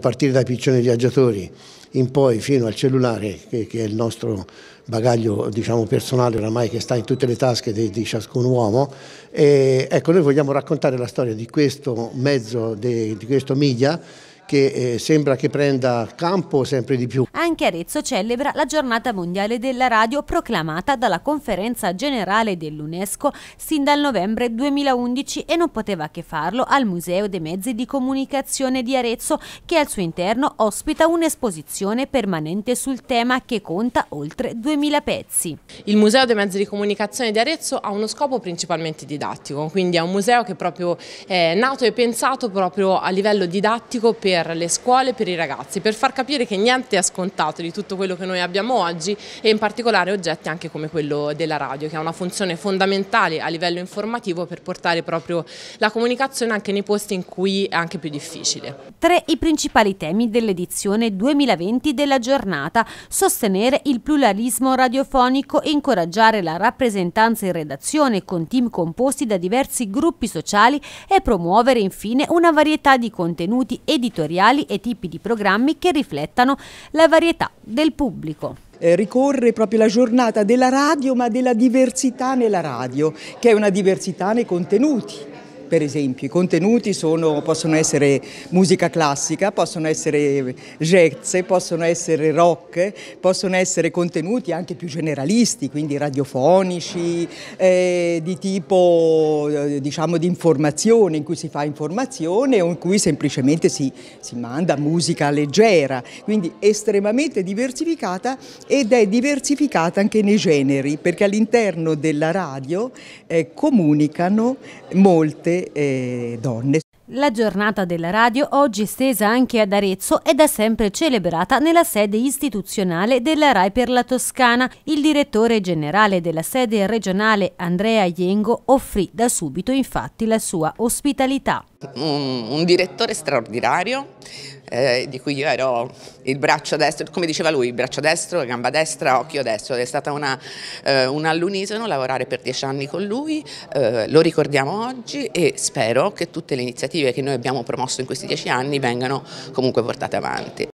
A partire dai piccioni viaggiatori in poi fino al cellulare che, che è il nostro bagaglio diciamo, personale oramai che sta in tutte le tasche di, di ciascun uomo. E, ecco, noi vogliamo raccontare la storia di questo mezzo, di, di questo media che eh, sembra che prenda campo sempre di più. Anche Arezzo celebra la giornata mondiale della radio proclamata dalla conferenza generale dell'UNESCO sin dal novembre 2011 e non poteva che farlo al Museo dei Mezzi di Comunicazione di Arezzo che al suo interno ospita un'esposizione permanente sul tema che conta oltre 2000 pezzi. Il Museo dei Mezzi di Comunicazione di Arezzo ha uno scopo principalmente didattico, quindi è un museo che proprio eh, è nato e pensato proprio a livello didattico per per le scuole e per i ragazzi, per far capire che niente è scontato di tutto quello che noi abbiamo oggi e in particolare oggetti anche come quello della radio, che ha una funzione fondamentale a livello informativo per portare proprio la comunicazione anche nei posti in cui è anche più difficile. Tre i principali temi dell'edizione 2020 della giornata, sostenere il pluralismo radiofonico e incoraggiare la rappresentanza in redazione con team composti da diversi gruppi sociali e promuovere infine una varietà di contenuti editoriali materiali e tipi di programmi che riflettano la varietà del pubblico eh, ricorre proprio la giornata della radio ma della diversità nella radio, che è una diversità nei contenuti, per esempio. I contenuti sono, possono essere musica classica, possono essere jazz, possono essere rock, possono essere contenuti anche più generalisti, quindi radiofonici, eh, di tipo eh, diciamo di informazione, in cui si fa informazione o in cui semplicemente si, si manda musica leggera, quindi estremamente diversificata ed è diversificata anche nei generi, perché all'interno della radio eh, comunicano molte eh, donne. La giornata della radio, oggi estesa anche ad Arezzo, è da sempre celebrata nella sede istituzionale della RAI per la Toscana. Il direttore generale della sede regionale, Andrea Iengo, offrì da subito infatti la sua ospitalità. un, un direttore straordinario eh, di cui io ero il braccio destro, come diceva lui, il braccio destro, gamba destra, occhio destro, è stata una, eh, un all'unisono lavorare per dieci anni con lui, eh, lo ricordiamo oggi e spero che tutte le iniziative che noi abbiamo promosso in questi dieci anni vengano comunque portate avanti.